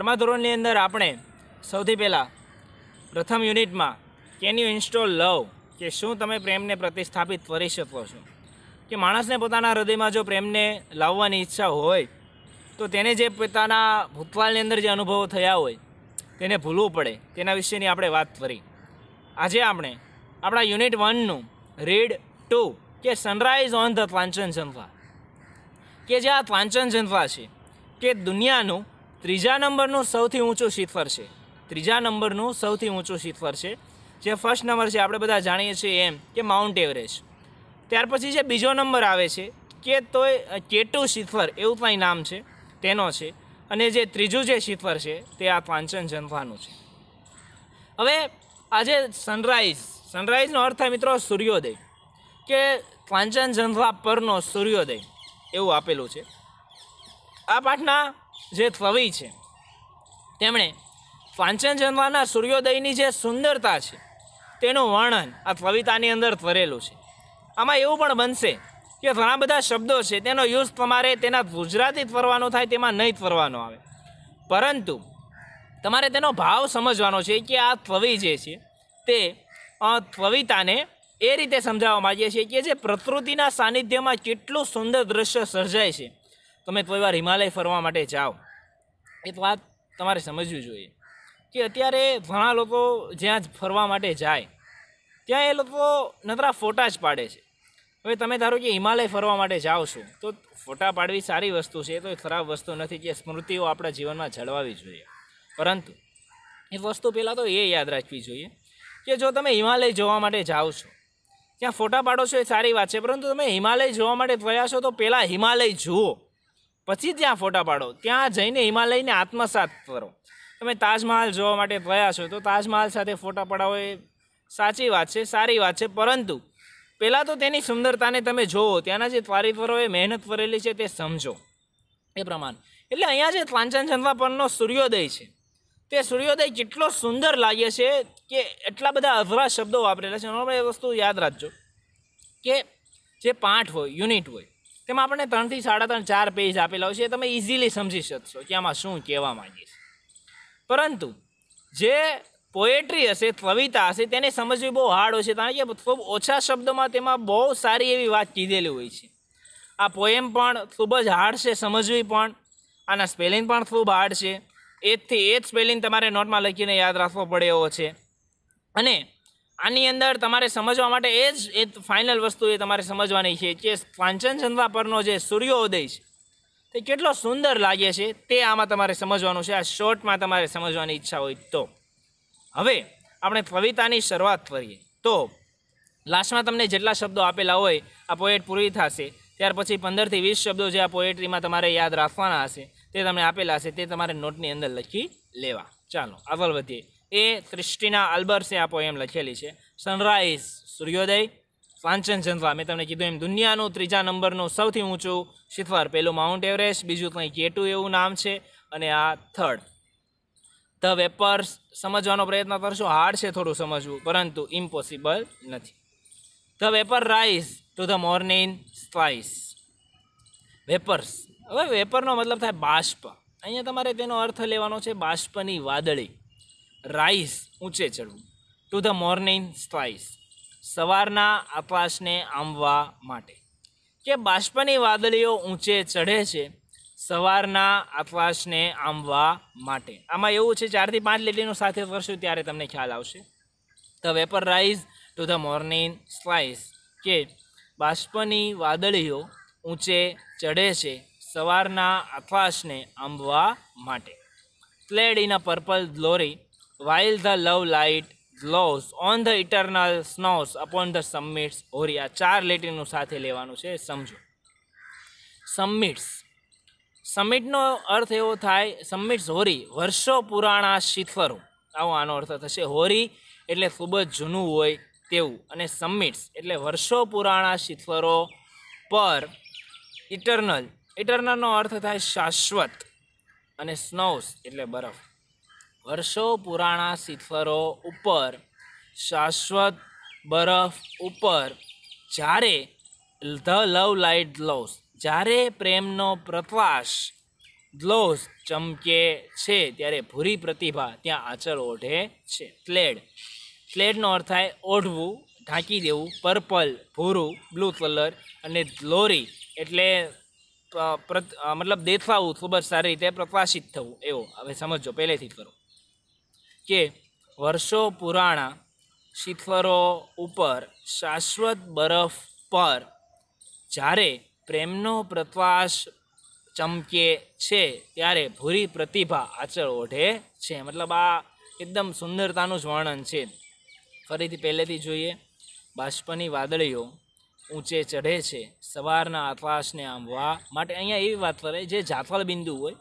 બારમા ધોરણની અંદર આપણે સૌથી પહેલાં પ્રથમ યુનિટમાં કેન યુ ઇન્સ્ટોલ લવ કે શું તમે પ્રેમને પ્રતિસ્થાપિત કરી શકો છો કે માણસને પોતાના હૃદયમાં જો પ્રેમને લાવવાની ઈચ્છા હોય તો તેને જે પોતાના ભૂતકાળની અંદર જે અનુભવો થયા હોય તેને ભૂલવું પડે તેના વિશેની આપણે વાત કરી આજે આપણે આપણા યુનિટ વનનું રીડ ટુ કે sunrise on the Kanchenjunga કે જે આ ત્વાંચન જંથવા છે કે દુનિયાનું ત્રીજા નંબરનું સૌથી ઊંચું શિફર છે ત્રીજા નંબરનું સૌથી ઊંચું શિફર છે જે ફર્સ્ટ નંબર છે આપણે બધા જાણીએ છીએ એમ કે માઉન્ટ એવરેસ્ટ ત્યાર પછી જે બીજો નંબર આવે છે કે તોય કેટુ શિખર એવું કંઈ નામ છે તેનો છે અને જે ત્રીજું જે શિખર છે તે આ પાંચન જંથવાનું છે હવે આજે સનરાઈઝ સનરાઈઝનો અર્થ થાય મિત્રો સૂર્યોદય કે પાંચન જંથવા પરનો સૂર્યોદય એવું આપેલું છે આ પાઠના જે કવિ છે તેમણે પાંચનજન્માના સૂર્યોદયની જે સુંદરતા છે તેનું વર્ણન આ કવિતાની અંદર કરેલું છે આમાં એવું પણ બનશે કે ઘણા બધા શબ્દો છે તેનો યુઝ તમારે તેના ગુજરાતી ફરવાનો થાય તેમાં નહીં ફરવાનો આવે પરંતુ તમારે તેનો ભાવ સમજવાનો છે કે આ કવિ જે છે તે કવિતાને એ રીતે સમજાવવા માગીએ છીએ કે જે પ્રકૃતિના સાનિધ્યમાં કેટલું સુંદર દ્રશ્ય સર્જાય છે તમે કોઈ વાર હિમાલય ફરવા માટે જાઓ એક વાત તમારે સમજવી જોઈએ કે અત્યારે ઘણા લોકો જ્યાં જ ફરવા માટે જાય ત્યાં એ લોકો નતરા ફોટા જ પાડે છે હવે તમે ધારો કે હિમાલય ફરવા માટે જાઓ છો તો ફોટા પાડવી સારી વસ્તુ છે એ તો ખરાબ વસ્તુ નથી કે સ્મૃતિઓ આપણા જીવનમાં જળવાવી જોઈએ પરંતુ એ વસ્તુ પહેલાં તો એ યાદ રાખવી જોઈએ કે જો તમે હિમાલય જોવા માટે જાઓ છો ત્યાં ફોટા પાડો છો એ સારી વાત છે પરંતુ તમે હિમાલય જોવા માટે ગયા છો તો પહેલાં હિમાલય જુઓ પછી ત્યાં ફોટા પાડો ત્યાં જઈને હિમાલયને આત્મસાત કરો તમે તાજમહાલ જોવા માટે ગયા છો તો તાજમહાલ સાથે ફોટા પડાવો એ સાચી વાત છે સારી વાત છે પરંતુ પહેલાં તો તેની સુંદરતાને તમે જોવો ત્યાંના જે ત્વારીશ્વરોએ મહેનત કરેલી છે તે સમજો એ પ્રમાણે એટલે અહીંયા જે કાંચનજંગા પરનો સૂર્યોદય છે તે સૂર્યોદય કેટલો સુંદર લાગે છે કે એટલા બધા અઘરા શબ્દો વાપરેલા છે એ વસ્તુ યાદ રાખજો કે જે પાઠ હોય યુનિટ હોય તેમાં આપણને ત્રણથી સાડા ત્રણ ચાર પેજ આપેલા હોય છે તમે ઇઝીલી સમજી શકશો કે આમાં શું કહેવા માંગીશ પરંતુ જે પોએટ્રી હશે કવિતા હશે તેને સમજવી બહુ હાર્ડ હોય છે કારણ કે ખૂબ ઓછા શબ્દોમાં તેમાં બહુ સારી એવી વાત કીધેલી હોય છે આ પોએમ પણ ખૂબ જ હાર્ડ છે સમજવી પણ આના સ્પેલિંગ પણ ખૂબ હાર્ડ છે એજથી એ જ સ્પેલિંગ તમારે નોટમાં લખીને યાદ રાખવો પડે એવો છે અને આની અંદર તમારે સમજવા માટે એ જ એ ફાઇનલ વસ્તુ એ તમારે સમજવાની છે કે કાંચનજંગા પરનો જે સૂર્યોદય છે તે કેટલો સુંદર લાગે છે તે આમાં તમારે સમજવાનું છે આ શોર્ટમાં તમારે સમજવાની ઈચ્છા હોય તો હવે આપણે કવિતાની શરૂઆત કરીએ તો લાસ્ટમાં તમને જેટલા શબ્દો આપેલા હોય આ પોએટ પૂરી થશે ત્યાર પછી પંદરથી વીસ શબ્દો જે આ પોએટ્રીમાં તમારે યાદ રાખવાના હશે તે તમને આપેલા હશે તે તમારે નોટની અંદર લખી લેવા ચાલો આગળ વધીએ એ ક્રિસ્ટીના આલ્બર્સે આપો એમ લખેલી છે સનરાઈઝ સૂર્યોદય કાંચનજંગા મેં તમને કીધું એમ દુનિયાનું ત્રીજા નંબરનું સૌથી ઊંચું શિખર પહેલું માઉન્ટ એવરેસ્ટ બીજું કંઈ કેટુ એવું નામ છે અને આ થર્ડ ધ વેપર્સ સમજવાનો પ્રયત્ન કરશો હાર્ડ છે થોડું સમજવું પરંતુ ઇમ્પોસિબલ નથી the vapour rise to the morning spice vapours હવે વેપરનો મતલબ થાય બાષ્પ અહીંયા તમારે તેનો અર્થ લેવાનો છે બાષ્પની વાદળી રાઈસ ઊંચે ચડવું ટુ ધ મોર્નિંગ સ્વાઇસ સવારના આકાશને આંબવા માટે કે બાષ્પની વાદળીઓ ઊંચે ચઢે છે સવારના આકાશને આંબવા માટે આમાં એવું છે ચારથી પાંચ લીટીનું સાથે કરશું ત્યારે તમને ખ્યાલ આવશે the vapour rise to the morning slice કે બાષ્પની વાદળીઓ ઊંચે ચઢે છે સવારના આકાશને આંબવા માટે clad in a purple glory while the love light glows on the eternal snows upon the summits hoary આ ચાર લેટિનનું સાથે લેવાનું છે સમજો સમિટ્સ સમિટનો અર્થ એવો થાય સમિટ્સ હોરી વર્ષો પુરાણા શિથરો આવો આનો અર્થ થશે હોરી એટલે ખૂબ જ જૂનું હોય તેવું અને સમિટ્સ એટલે વર્ષો પુરાણા શિથરો પર ઇટરનલ ઇટરનલનો અર્થ થાય શાશ્વત અને સ્નોસ એટલે બરફ વર્ષો પુરાણા શિખરો ઉપર શાશ્વત બરફ ઉપર જ્યારે ધ લવ લાઇટ ગ્લોઝ જ્યારે પ્રેમનો પ્રકાશ ગ્લોઝ ચમકે છે ત્યારે ભૂરી પ્રતિભા ત્યાં આચર ઓઢે છે ફ્લેડ ફ્લેડનો અર્થ થાય ઓઢવું ઢાંકી દેવું પર્પલ ભૂરું બ્લુ કલર અને ગ્લોરી એટલે મતલબ દેખાવું ખૂબ જ સારી રીતે પ્રકાશિત થવું એવો હવે સમજો પહેલેથી જ કરો કે વર્ષો પુરાણા શિખરો ઉપર શાશ્વત બરફ પર જ્યારે પ્રેમનો પ્રકાશ ચમકે છે ત્યારે ભૂરી પ્રતિભા આચળ ઓઢે છે મતલબ આ એકદમ સુંદરતાનું જ વર્ણન છે ફરીથી પહેલેથી જોઈએ બાષ્પની વાદળીઓ ઊંચે ચઢે છે સવારના આકાશને આંબવા માટે અહીંયા એવી વાત કરે જે જાથલ બિંદુ હોય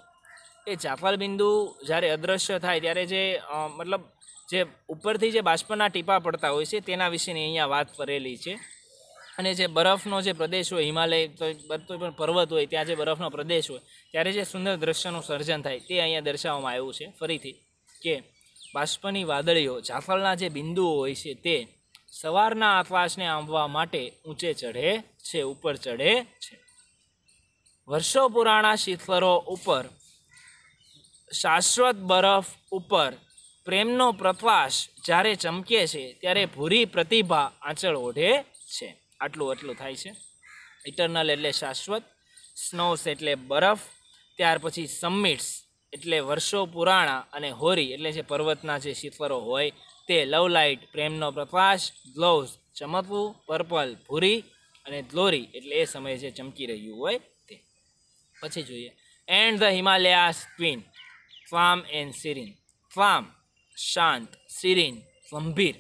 એ જાફર બિંદુ જ્યારે અદૃશ્ય થાય ત્યારે જે મતલબ જે ઉપરથી જે બાષ્પના ટીપા પડતા હોય છે તેના વિશેની અહીંયા વાત કરેલી છે અને જે બરફનો જે પ્રદેશ હોય હિમાલય તો બધો પણ પર્વત હોય ત્યાં જે બરફનો પ્રદેશ હોય ત્યારે જે સુંદર દ્રશ્યનું સર્જન થાય તે અહીંયા દર્શાવવામાં આવ્યું છે ફરીથી કે બાષ્પની વાદળીઓ જાફળના જે બિંદુઓ હોય છે તે સવારના આકાશને આંબવા માટે ઊંચે ચઢે છે ઉપર ચઢે છે વર્ષો પુરાણા શિખરો ઉપર શાશ્વત બરફ ઉપર પ્રેમનો પ્રવાસ જ્યારે ચમકે છે ત્યારે ભૂરી પ્રતિભા આંચળ ઓઢે છે આટલું આટલું થાય છે ઇટરનલ એટલે શાશ્વત સ્નોસ એટલે બરફ ત્યાર પછી સમિટ્સ એટલે વર્ષો પુરાણા અને હોરી એટલે જે પર્વતના જે શિખરો હોય તે લવલાઇટ પ્રેમનો પ્રવાસ ગ્લોવ્સ ચમકવું પર્પલ ભૂરી અને ગ્લોરી એટલે એ સમયે જે ચમકી રહ્યું હોય તે પછી જોઈએ એન્ડ ધ હિમાલયાસ ક્વીન ફામ એન્ડ સિરિન ફામ શાંત સિરિન ગંભીર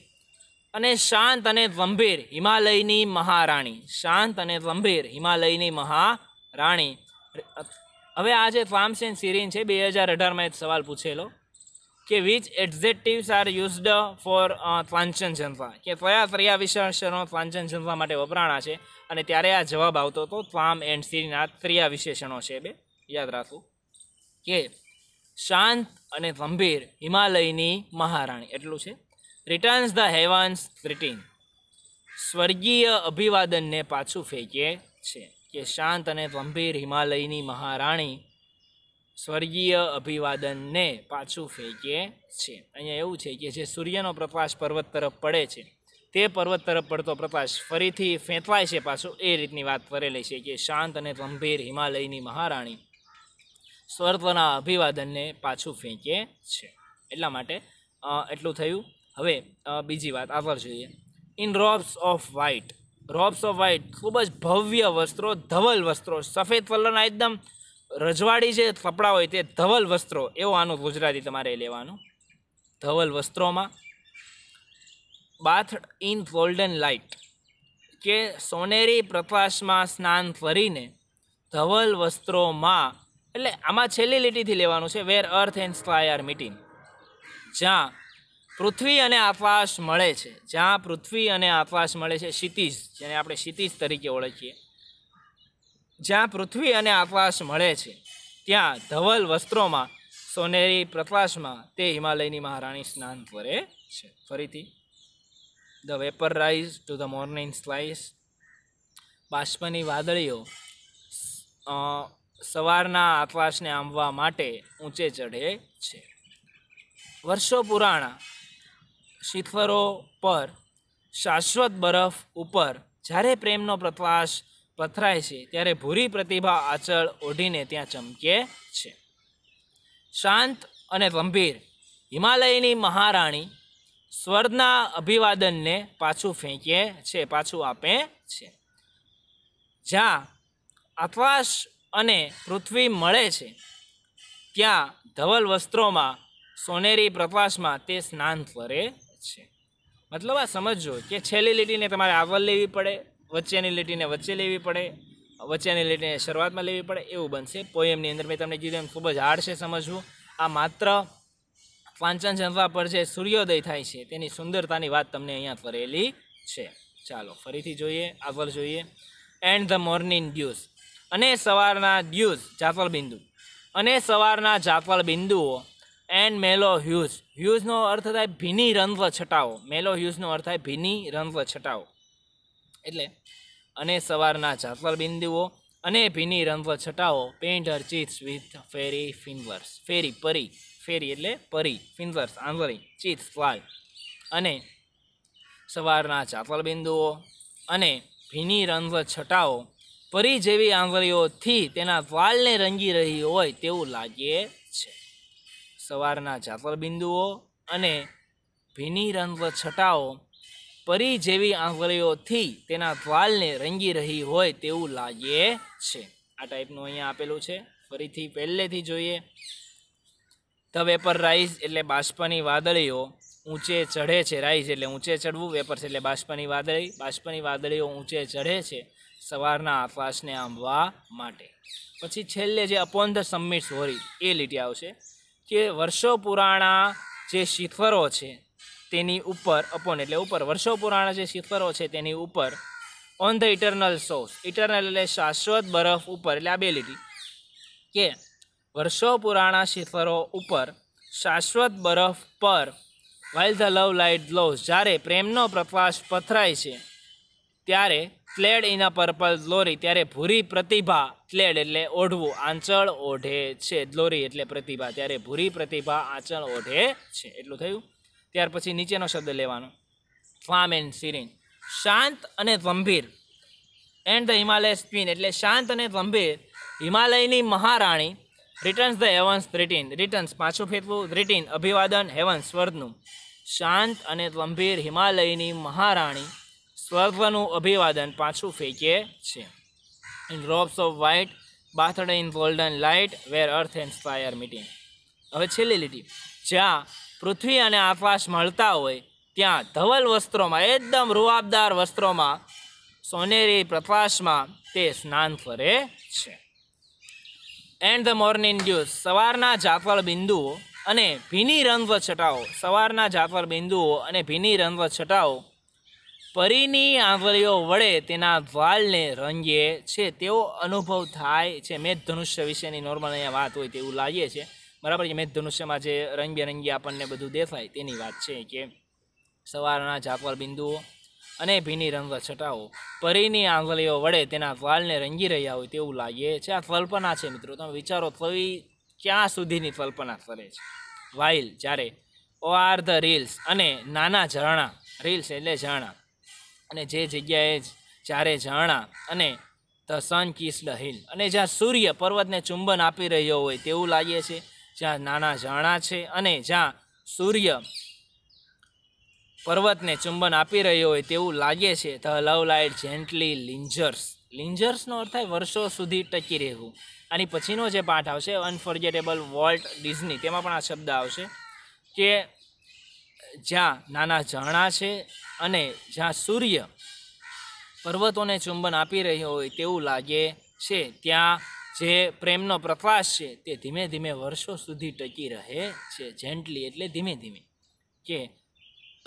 અને શાંત અને ગંભીર હિમાલયની મહારાણી શાંત અને ગંભીર હિમાલયની મહારાણી હવે આ જે ફાર્મ્સ એન્ડ સિરીન છે બે હજાર અઢારમાં એક સવાલ પૂછેલો કે which adjectives are used for Kanchenjunga કે કયા કયા વિશેષણો ફાંચન જનતા માટે વપરાણા છે અને ત્યારે આ જવાબ આવતો હતો ફામ એન્ડ સિરીન આ ત્રિયા વિશેષણો છે બે યાદ રાખવું કે શાંત અને ગંભીર હિમાલયની મહારાણી એટલું છે રિટર્ન્સ ધ હેવાન્સ બ્રિટીન સ્વર્ગીય અભિવાદનને પાછું ફેંકે છે કે શાંત અને ગંભીર હિમાલયની મહારાણી સ્વર્ગીય અભિવાદનને પાછું ફેંકે છે અહીંયા એવું છે કે જે સૂર્યનો પ્રકાશ પર્વત તરફ પડે છે તે પર્વત તરફ પડતો પ્રકાશ ફરીથી ફેંકવાય છે પાછો એ રીતની વાત કરેલી છે કે શાંત અને ગંભીર હિમાલયની મહારાણી સ્વર્ત્વના અભિવાદનને પાછું ફેંકે છે એટલા માટે એટલું થયું હવે બીજી વાત આગળ જોઈએ in robes of white robes of white ખૂબ જ ભવ્ય વસ્ત્રો ધવલ વસ્ત્રો સફેદ કલરના એકદમ રજવાડી જે કપડાં હોય તે ધવલ વસ્ત્રો એવો આનું ગુજરાતી તમારે લેવાનું ધવલ વસ્ત્રોમાં બાથ ઇન ગોલ્ડન લાઇટ કે સોનેરી પ્રકાશમાં સ્નાન કરીને ધવલ વસ્ત્રોમાં એટલે આમાં છેલ્લી લીટીથી લેવાનું છે where earth and sky are meeting જ્યાં પૃથ્વી અને આકાશ મળે છે જ્યાં પૃથ્વી અને આકાશ મળે છે ક્ષિતિજ જેને આપણે ક્ષિતિજ તરીકે ઓળખીએ જ્યાં પૃથ્વી અને આકાશ મળે છે ત્યાં ધવલ વસ્ત્રોમાં સોનેરી પ્રકાશમાં તે હિમાલયની મહારાણી સ્નાન કરે છે ફરીથી the vapour rise to the morning slice બાષ્પની વાદળીઓ સવારના આકાશને આંબવા માટે ઊંચે ચઢે છે વર્ષો પુરાણા શિખરો પર શાશ્વત બરફ ઉપર જ્યારે પ્રેમનો પ્રકાશ પથરાય છે ત્યારે ભૂરી પ્રતિભા આચળ ઓઢીને ત્યાં ચમકે છે શાંત અને ગંભીર હિમાલયની મહારાણી સ્વર્ણના અભિવાદનને પાછું ફેંકે છે પાછું આપે છે જ્યાં આકાશ અને પૃથ્વી મળે છે ત્યાં ધવલ વસ્ત્રોમાં સોનેરી પ્રકાશમાં તે સ્નાન કરે છે મતલબ આ સમજો કે છેલ્લી લીટીને તમારે આગળ લેવી પડે વચ્ચેની લીટીને વચ્ચે લેવી પડે વચ્ચેની લીટીને શરૂઆતમાં લેવી પડે એવું બનશે પોયમની અંદર મેં તમને કીધું એમ ખૂબ જ હાર્ડ છે સમજવું આ માત્ર પાંચન જંત્રા પર જે સૂર્યોદય થાય છે તેની સુંદરતાની વાત તમને અહીંયા કરેલી છે ચાલો ફરીથી જોઈએ આગળ જોઈએ એન્ડ ધ મોર્નિંગ ડ્યુઝ અને સવારના ડ્યુઝ જાફલ બિંદુ અને સવારના જાફલ બિંદુઓ એન્ડ મેલો હ્યુઝ હ્યુઝનો અર્થ થાય ભીની રંધ્ર છટાવો મેલો હ્યુઝનો અર્થ થાય ભીની રંધ્ર છટાવો એટલે અને સવારના જાફલ બિંદુઓ અને ભીની રંધ્ર છટાવો પેઇન્ટર ચીટ્સ વિથ ફેરી ફિન્વર્સ ફેરી પરી ફેરી એટલે પરી ફિન્વર્સ આંધળી ચીટ્સ લાલ અને સવારના જાફલ બિંદુઓ અને ભીની રંધ્ર છટાવો પરી જેવી આંગળીઓથી તેના વાલને રંગી રહી હોય તેવું લાગે છે સવારના જાતર બિંદુઓ અને ભીની રંગ છટાઓ પરી જેવી આંગળીઓથી તેના વાલને રંગી રહી હોય તેવું લાગે છે આ ટાઈપનું અહીંયા આપેલું છે ફરીથી પહેલેથી જોઈએ ધ વેપર રાઈઝ એટલે બાષ્પની વાદળીઓ ઊંચે ચઢે છે રાઈઝ એટલે ઊંચે ચડવું વેપર છે એટલે બાષ્પની વાદળી બાષ્પની વાદળીઓ ઊંચે ચઢે છે સવારના આકાશને આંબવા માટે પછી છેલ્લે જે અપોન ધ સમિટ સોરી એ લીટી આવશે કે વર્ષો પુરાણા જે શિખરો છે તેની ઉપર અપોન એટલે ઉપર વર્ષો પુરાણા જે શિખરો છે તેની ઉપર on the eternal source eternal એટલે શાશ્વત બરફ ઉપર એટલે આ બે લીટી કે વર્ષો પુરાણા શિખરો ઉપર શાશ્વત બરફ પર while the love light glows જ્યારે પ્રેમનો પ્રકાશ પથરાય છે ત્યારે ક્લેડ ઇના પર્પલ ગ્લોરી ત્યારે ભૂરી પ્રતિભા ક્લેડ એટલે ઓઢવું આંચળ ઓઢે છે ગ્લોરી એટલે પ્રતિભા ત્યારે ભૂરી પ્રતિભા આંચળ ઓઢે છે એટલું થયું ત્યાર પછી નીચેનો શબ્દ લેવાનો ફામ એન્ડ સિરિન શાંત અને ગંભીર એન્ડ ધ હિમાલય સ્પિન એટલે શાંત અને ગંભીર હિમાલયની મહારાણી returns the heavens greeting returns પાછું ફેંકવું રિટીન અભિવાદન હેવન્સ સ્વર્ગનું શાંત અને ગંભીર હિમાલયની મહારાણી સ્વર્ગનું અભિવાદન પાછું ફેંકે છે in drops of white bathed in golden light where earth and fire meeting હવે છેલ્લી લીટી જ્યાં પૃથ્વી અને આકાશ મળતા હોય ત્યાં ધવલ વસ્ત્રોમાં એકદમ રૂઆબદાર વસ્ત્રોમાં સોનેરી પ્રકાશમાં તે સ્નાન ફરે છે એન્ડ ધ મોર્નિંગ ડ્યુસ સવારના જાફળ બિંદુઓ અને ભીની રંગ છટાઓ સવારના જાફળ બિંદુઓ અને ભીની રંગ છટાઓ પરીની આંગળીઓ વડે તેના વાલને રંગે છે તેવો અનુભવ થાય છે મેઘ ધનુષ્ય વિશેની નોર્મલ અહીંયા વાત હોય તેવું લાગે છે બરાબર છે મેઘ ધનુષ્યમાં જે રંગબેરંગી આપણને બધું દેખાય તેની વાત છે કે સવારના ઝાપર બિંદુઓ અને ભીની રંગ છટાઓ પરીની આંગળીઓ વડે તેના વાલને રંગી રહ્યા હોય તેવું લાગે છે આ કલ્પના છે મિત્રો તમે વિચારો કવિ ક્યાં સુધીની કલ્પના કરે છે વાઇલ જ્યારે ઓ આર ધ રીલ્સ અને નાના ઝરણા રીલ્સ એટલે ઝરણા અને જે જગ્યાએ ચારે ઝરણા અને ધ તસન કિસ્લ હિલ અને જ્યાં સૂર્ય પર્વતને ચુંબન આપી રહ્યો હોય તેવું લાગે છે જ્યાં નાના ઝરણા છે અને જ્યાં સૂર્ય પર્વતને ચુંબન આપી રહ્યો હોય તેવું લાગે છે the love light gently lingers લિન્જર્સનો અર્થ થાય વર્ષો સુધી ટકી રહેવું આની પછીનો જે પાઠ આવશે અનફોર્ગેટેબલ વોલ્ટ ડિઝની તેમાં પણ આ શબ્દ આવશે કે જ્યાં નાના ઝરણા છે અને જ્યાં સૂર્ય પર્વતોને ચુંબન આપી રહ્યો હોય તેવું લાગે છે ત્યાં જે પ્રેમનો પ્રકાશ છે તે ધીમે ધીમે વર્ષો સુધી ટકી રહે છે જેન્ટલી એટલે ધીમે ધીમે કે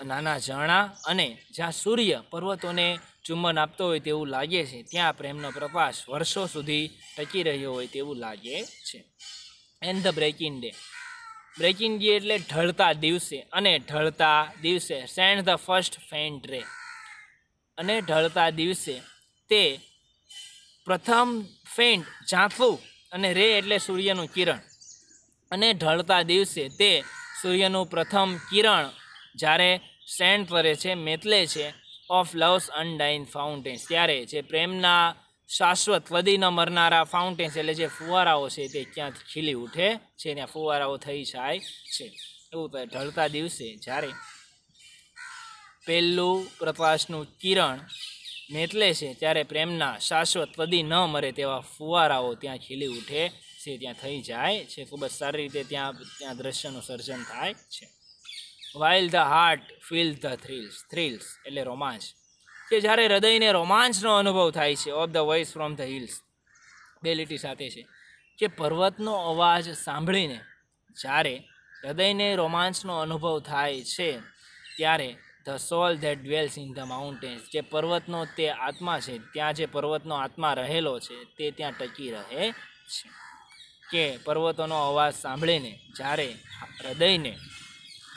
નાના ઝરણા અને જ્યાં સૂર્ય પર્વતોને ચુંબન આપતો હોય તેવું લાગે છે ત્યાં પ્રેમનો પ્રકાશ વર્ષો સુધી ટકી રહ્યો હોય તેવું લાગે છે and the breaking day breaking day એટલે ઢળતા દિવસે અને ઢળતા દિવસે સેન્ડ ધ ફર્સ્ટ ફેન્ટ રે અને ઢળતા દિવસે તે પ્રથમ ફેન્ટ ઝાંખવું અને રે એટલે સૂર્યનું કિરણ અને ઢળતા દિવસે તે સૂર્યનું પ્રથમ કિરણ જ્યારે સેન્ડ કરે છે મેતલે છે ઓફ લવ્સ અનડાઇન ફાઉન્ટેન્સ ત્યારે જે પ્રેમના શાશ્વત કદી ન મરનારા ફાઉન્ટેન્સ એટલે જે ફુવારાઓ છે તે ક્યાંથી ખીલી ઉઠે છે ત્યાં ફુવારાઓ થઈ જાય છે એવું તો ઢળતા દિવસે જ્યારે પહેલું પ્રકાશનું કિરણ નેતલે છે ત્યારે પ્રેમના શાશ્વત કદી ન મરે તેવા ફુવારાઓ ત્યાં ખીલી ઉઠે છે ત્યાં થઈ જાય છે ખૂબ જ સારી રીતે ત્યાં ત્યાં દ્રશ્યનું સર્જન થાય છે while the heart feel the thrills thrills એટલે રોમાંચ કે જ્યારે હૃદયને રોમાંચનો અનુભવ થાય છે of the voice from the hills બે લીટી સાથે છે કે પર્વતનો અવાજ સાંભળીને જ્યારે હૃદયને રોમાંચનો અનુભવ થાય છે ત્યારે the soul that dwells in the mountains જે પર્વતનો તે આત્મા છે ત્યાં જે પર્વતનો આત્મા રહેલો છે તે ત્યાં ટકી રહે છે કે પર્વતોનો અવાજ સાંભળીને જ્યારે હૃદયને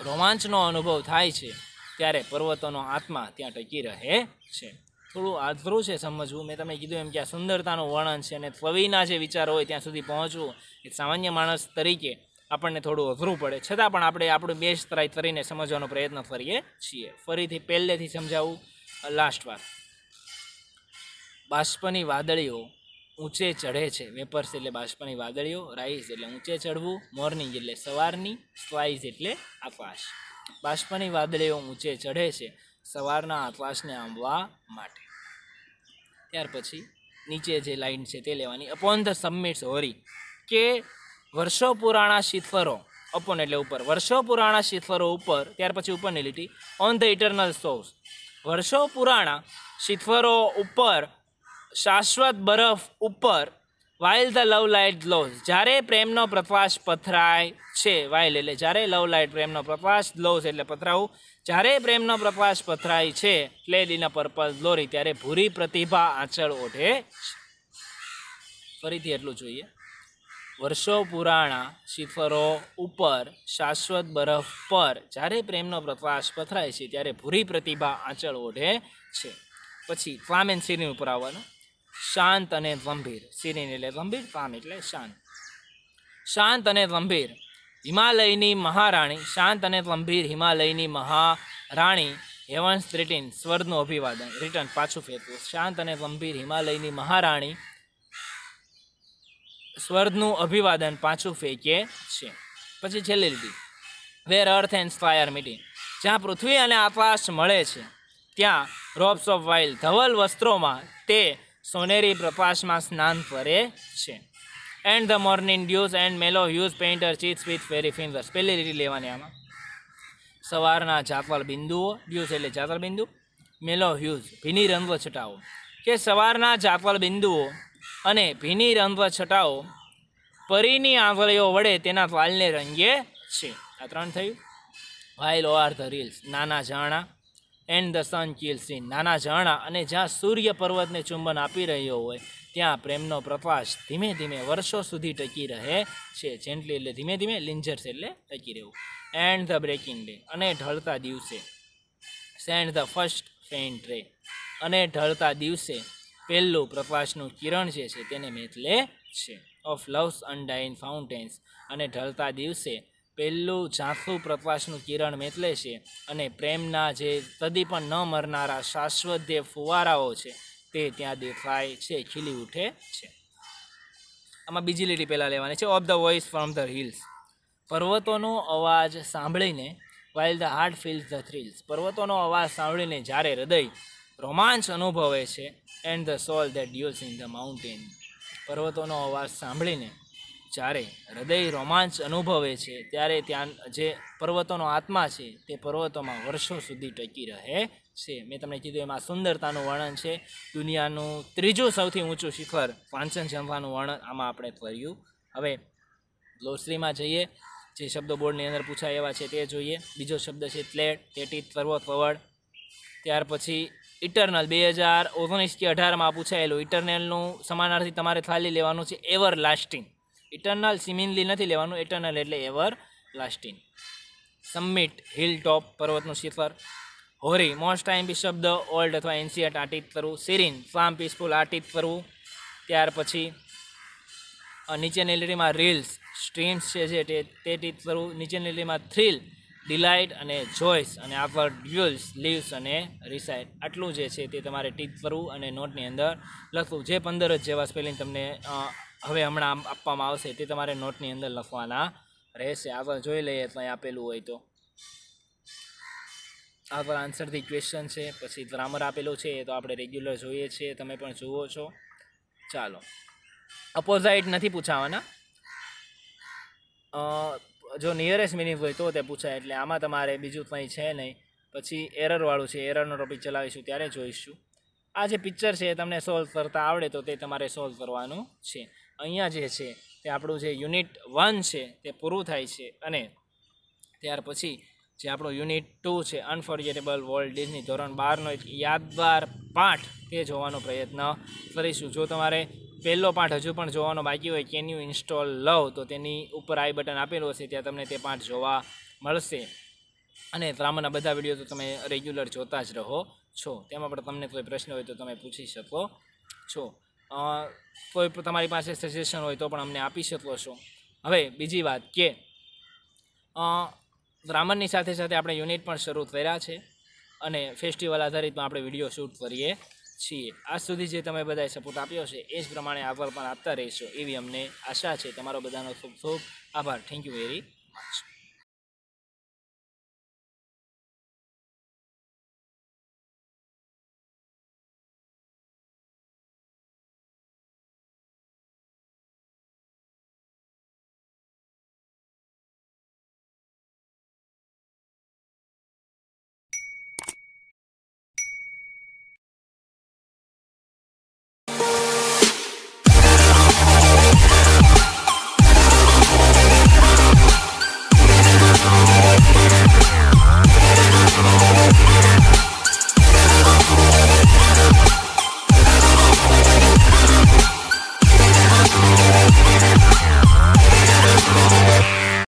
રોમાંચનો અનુભવ થાય છે ત્યારે પર્વતોનો આત્મા ત્યાં ટકી રહે છે થોડું આધરું છે સમજવું મેં તમે કીધું એમ કે આ સુંદરતાનું વર્ણન છે અને કવિના જે વિચારો હોય ત્યાં સુધી પહોંચવું એ સામાન્ય માણસ તરીકે આપણને થોડું અઘરું પડે છતાં પણ આપણે આપણું બેસ્ટ ટ્રાય કરીને સમજવાનો પ્રયત્ન કરીએ છીએ ફરીથી પહેલેથી સમજાવું લાસ્ટ વાર બાષ્પની વાદળીઓ ઊંચે ચઢે છે વેપર્સ એટલે બાષ્પની વાદળીઓ રાઈસ એટલે ઊંચે ચઢવું મોર્નિંગ એટલે સવારની સ્વાઇઝ એટલે આકાશ બાષ્પની વાદળીઓ ઊંચે ચઢે છે સવારના આકાશને આંબવા માટે ત્યાર પછી નીચે જે લાઈન છે તે લેવાની અપોન ધ સબમિટ્સ હોરી કે વર્ષો પુરાણા શીતફરો અપોન એટલે ઉપર વર્ષો પુરાણા શીતફરો ઉપર ત્યાર પછી ઉપરની લીટી ઓન ધ ઇટરનલ સોર્સ વર્ષો પુરાણા શીતફરો ઉપર શાશ્વત બરફ ઉપર while the love light glows જ્યારે પ્રેમનો પ્રકાશ પથરાય છે વાઇલ એટલે જ્યારે લવ લાઇટ પ્રેમનો પ્રકાશ ગ્લોઝ એટલે પથરાવું જ્યારે પ્રેમનો પ્રકાશ પથરાય છે clad in a purple glory ત્યારે ભૂરી પ્રતિભા આંચળ ઓઢે ફરીથી એટલું જોઈએ વર્ષો પુરાણા શિખરો ઉપર શાશ્વત બરફ પર જ્યારે પ્રેમનો પ્રકાશ પથરાય છે ત્યારે ભૂરી પ્રતિભા આંચળ ઓઢે છે પછી ક્લામેન્સીની ઉપર આવવાનું શાંત અને ગંભીર સિરીન એટલે ગંભીર પામ એટલે શાંત શાંત અને ગંભીર હિમાલયની મહારાણી શાંત અને ગંભીર હિમાલયની મહારાણી હેવન્સ રિટીન સ્વર્ગનું અભિવાદન રિટર્ન પાછું ફેરવું શાંત અને ગંભીર હિમાલયની મહારાણી સ્વર્ગનું અભિવાદન પાછું ફેંકીએ છે પછી છેલ્લી લીટી where earth and fire meeting જ્યાં પૃથ્વી અને આકાશ મળે છે ત્યાં રોપ્સ ઓફ વાઇલ્ડ ધવલ વસ્ત્રોમાં તે સોનેરી પ્રકાશમાં સ્નાન કરે છે and the morning dews and mellow hues painter cheats with fairy fingers પહેલી રીતે લેવાની આમાં સવારના ઝાકવાલ બિંદુઓ ડ્યુઝ એટલે ઝાકવાલ બિંદુ મેલો હ્યુઝ ભીની રંગ છટાઓ કે સવારના ઝાકવાલ બિંદુઓ અને ભીની રંગ છટાઓ પરીની આંગળીઓ વડે તેના વાલને રંગે છે આ ત્રણ થયું વાઇલ ઓર ધ રીલ્સ નાના જાણા and the sun kills in નાના ઝરણા અને જ્યાં સૂર્ય પર્વતને ચુંબન આપી રહ્યો હોય ત્યાં પ્રેમનો પ્રકાશ ધીમે ધીમે વર્ષો સુધી ટકી રહે છે જેન્ટલી એટલે ધીમે ધીમે લિંજર્સ એટલે ટકી રહેવું એન્ડ ધ બ્રેકિંગ ડે અને ઢળતા દિવસે સેન્ડ ધ ફર્સ્ટ ફેન્ટ રે અને ઢળતા દિવસે પહેલું પ્રકાશનું કિરણ જે છે તેને મેથલે છે ઓફ લવ્સ અનડાઇન ફાઉન્ટેન્સ અને ઢળતા દિવસે પહેલું ઝાંખું પ્રકાશનું કિરણ મેતલે છે અને પ્રેમના જે કદી પણ ન મરનારા શાશ્વત જે ફુવારાઓ છે તે ત્યાં દેખાય છે ખીલી ઉઠે છે આમાં બીજી લીટી પહેલાં લેવાની છે of the voice from the hills પર્વતોનો અવાજ સાંભળીને while the heart fills the thrills પર્વતોનો અવાજ સાંભળીને જ્યારે હૃદય રોમાંચ અનુભવે છે and the soul that dwells in the mountain પર્વતોનો અવાજ સાંભળીને જ્યારે હૃદય રોમાંચ અનુભવે છે ત્યારે ત્યાં જે પર્વતોનો આત્મા છે તે પર્વતોમાં વર્ષો સુધી ટકી રહે છે મેં તમને કીધું એમાં સુંદરતાનું વર્ણન છે દુનિયાનું ત્રીજું સૌથી ઊંચું શિખર વાંચન જંફાનું વર્ણન આમાં આપણે કર્યું હવે લોસરીમાં જઈએ જે શબ્દો બોર્ડની અંદર પૂછાય એવા છે તે જોઈએ બીજો શબ્દ છે ત્લેટ તેટી પર્વત પવડ ત્યાર પછી ઇટરનલ બે હજાર ઓગણીસ કે અઢારમાં પૂછાયેલું ઇટરનલનું સમાનાર્થી તમારે થાલી લેવાનું છે એવર લાસ્ટિંગ ઇટરનલ સિમિનલી નથી લેવાનું ઇટરનલ એટલે everlasting summit hill top પર્વતનું શિખર હોરી મોસ્ટ ટાઈમ બી શબ્દ ઓલ્ડ અથવા એન્સિયટ આટીત કરવું સિરીન ફાર્મ પીસફુલ આટીત કરવું ત્યાર પછી નીચેની લીટીમાં રીલ્સ સ્ટ્રીમ્સ છે જે તે ટીત કરવું નીચેની લીટીમાં થ્રિલ ડિલાઇટ અને જોઈસ અને આગળ ડ્યુઅલ્સ લીવ્સ અને રિસાઇટ આટલું જે છે તે તમારે ટીત કરવું અને નોટની અંદર લખવું જે પંદર જ જેવા સ્પેલિંગ તમને હવે હમણાં આમ આપવામાં આવશે તે તમારે નોટની અંદર લખવાના રહેશે આગળ જોઈ લઈએ ત્યાં આપેલું હોય તો આગળ આન્સરથી ક્વેશ્ચન છે પછી ગ્રામર આપેલું છે એ તો આપણે રેગ્યુલર જોઈએ છીએ તમે પણ જુઓ છો ચાલો અપોઝાઇટ નથી પૂછાવાના જો નિયરેસ્ટ મિનિંગ હોય તો તે પૂછાય એટલે આમાં તમારે બીજું કંઈ છે નહીં પછી એરરવાળું છે એરરનો ટોપિક ચલાવીશું ત્યારે જોઈશું આ જે પિક્ચર છે એ તમને સોલ્વ કરતાં આવડે તો તે તમારે સોલ્વ કરવાનું છે અહીંયા જે છે તે આપણું જે યુનિટ વન છે તે પૂરું થાય છે અને ત્યાર પછી જે આપણું યુનિટ ટુ છે અનફોર્ગેટેબલ વર્લ્ડ ડિઝની ધોરણ બારનો એક યાદગાર પાઠ તે જોવાનો પ્રયત્ન કરીશું જો તમારે પહેલો પાઠ હજુ પણ જોવાનો બાકી હોય કેન યુ ઇન્સ્ટોલ લવ તો તેની ઉપર આઈ બટન આપેલું હશે ત્યાં તમને તે પાઠ જોવા મળશે અને રામાના બધા વિડીયો તો તમે રેગ્યુલર જોતા જ રહો છો તેમાં પણ તમને કોઈ પ્રશ્ન હોય તો તમે પૂછી શકો છો કોઈ તમારી પાસે સજેશન હોય તો પણ અમને આપી શકો છો હવે બીજી વાત કે બ્રાહ્મણની સાથે સાથે આપણે યુનિટ પણ શરૂ કર્યા છે અને ફેસ્ટિવલ આધારિત પણ આપણે વિડીયો શૂટ કરીએ છીએ આજ સુધી જે તમે બધાએ સપોર્ટ આપ્યો છે એ જ પ્રમાણે આગળ પણ આપતા રહેશો એવી અમને આશા છે તમારો બધાનો ખૂબ ખૂબ આભાર થેન્ક યુ વેરી મચ